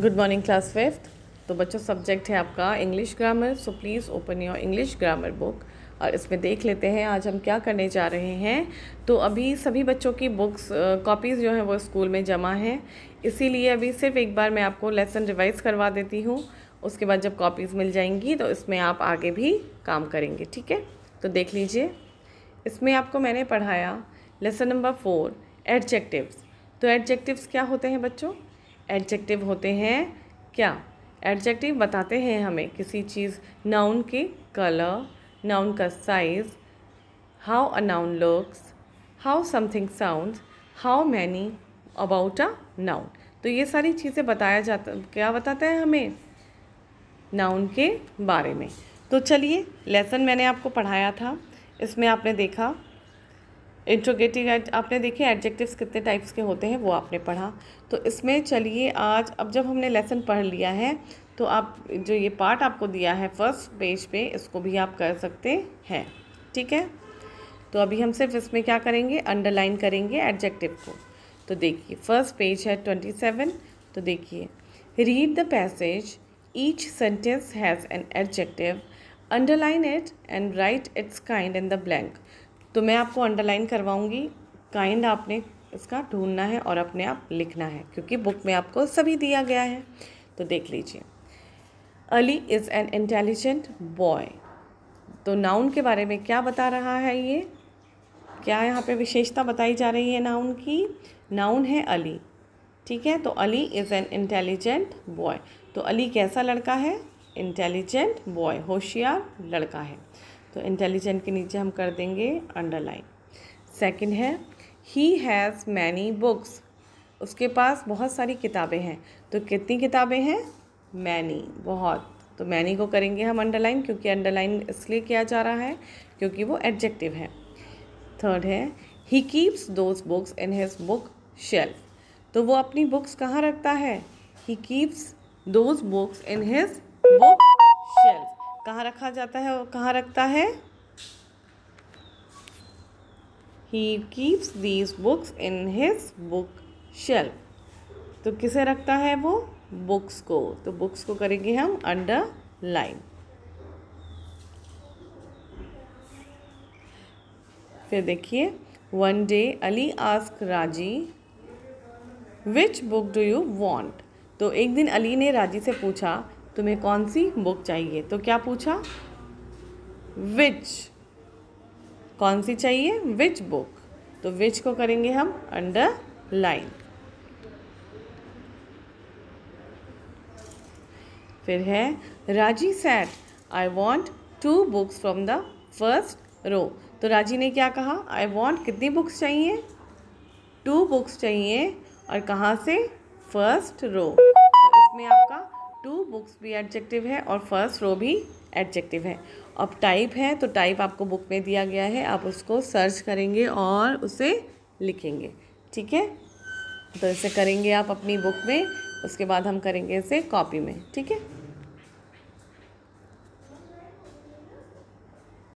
good morning class fifth तो बच्चों subject है आपका English grammar so please open your English grammar book और इसमें देख लेते हैं आज हम क्या करने जा रहे हैं तो अभी सभी बच्चों की बुक्स कॉपीज़ जो हैं वो स्कूल में जमा हैं इसीलिए अभी सिर्फ एक बार मैं आपको लेसन रिवाइज़ करवा देती हूँ उसके बाद जब कॉपीज़ मिल जाएंगी तो इसमें आप आगे भी काम करेंगे ठीक है तो देख लीजिए इसमें आपको मैंने पढ़ाया लेसन नंबर फोर एडजेक्टिव्स तो एडजेक्टिव्स क्या होते हैं बच्चों एडजेक्टिव होते हैं क्या एडजेक्टिव बताते हैं हमें किसी चीज़ नाउन के कलर नाउन का size how a noun looks how something sound how many about a noun तो ये सारी चीज़ें बताया जाता क्या बताते हैं हमें नाउन के बारे में तो चलिए लेसन मैंने आपको पढ़ाया था इसमें आपने देखा इंट्रोगेटिव आपने देखिए एडजेक्टिव्स कितने टाइप्स के होते हैं वो आपने पढ़ा तो इसमें चलिए आज अब जब हमने लेसन पढ़ लिया है तो आप जो ये पार्ट आपको दिया है फर्स्ट पेज पे इसको भी आप कर सकते हैं ठीक है तो अभी हम सिर्फ इसमें क्या करेंगे अंडरलाइन करेंगे एडजेक्टिव को तो देखिए फर्स्ट पेज है ट्वेंटी सेवन तो देखिए read the passage each sentence has an adjective underline it and write its kind in the blank तो मैं आपको अंडरलाइन करवाऊँगी काइंड आपने इसका ढूंढना है और अपने आप लिखना है क्योंकि बुक में आपको सभी दिया गया है तो देख लीजिए Ali is an intelligent boy तो नाउन के बारे में क्या बता रहा है ये क्या यहाँ पे विशेषता बताई जा रही है नाउन की नाउन है अली ठीक है तो Ali is an intelligent boy तो अली कैसा लड़का है इंटेलिजेंट बॉय होशियार लड़का है तो इंटेलिजेंट के नीचे हम कर देंगे अंडरलाइन सेकंड है ही हैज़ मैनी बुक्स उसके पास बहुत सारी किताबें हैं तो कितनी किताबें हैं मैनी बहुत तो मैनी को करेंगे हम अंडरलाइन क्योंकि अंडरलाइन इसलिए किया जा रहा है क्योंकि वो एडजेक्टिव है थर्ड है he keeps those books in his bookshelf तो वो अपनी बुक्स कहाँ रखता है he keeps those books in his bookshelf कहाँ रखा जाता है और कहाँ रखता है he keeps these books in his bookshelf तो किसे रखता है वो बुक्स को तो बुक्स को करेंगे हम अंडर लाइन फिर देखिए one day Ali ask Raji which book do you want तो एक दिन अली ने राजी से पूछा तुम्हें कौन सी बुक चाहिए तो क्या पूछा विच कौन सी चाहिए विच बुक तो विच को करेंगे हम अंडर लाइन फिर है Raji said I want two books from the first row तो राजी ने क्या कहा आई वॉन्ट कितनी बुक्स चाहिए टू बुक्स चाहिए और कहाँ से फर्स्ट रो तो इसमें आपका टू बुक्स भी एडजेक्टिव है और फर्स्ट रो भी एडजेक्टिव है अब टाइप है तो टाइप आपको बुक में दिया गया है आप उसको सर्च करेंगे और उसे लिखेंगे ठीक है तो इसे करेंगे आप अपनी बुक में उसके बाद हम करेंगे इसे कॉपी में ठीक है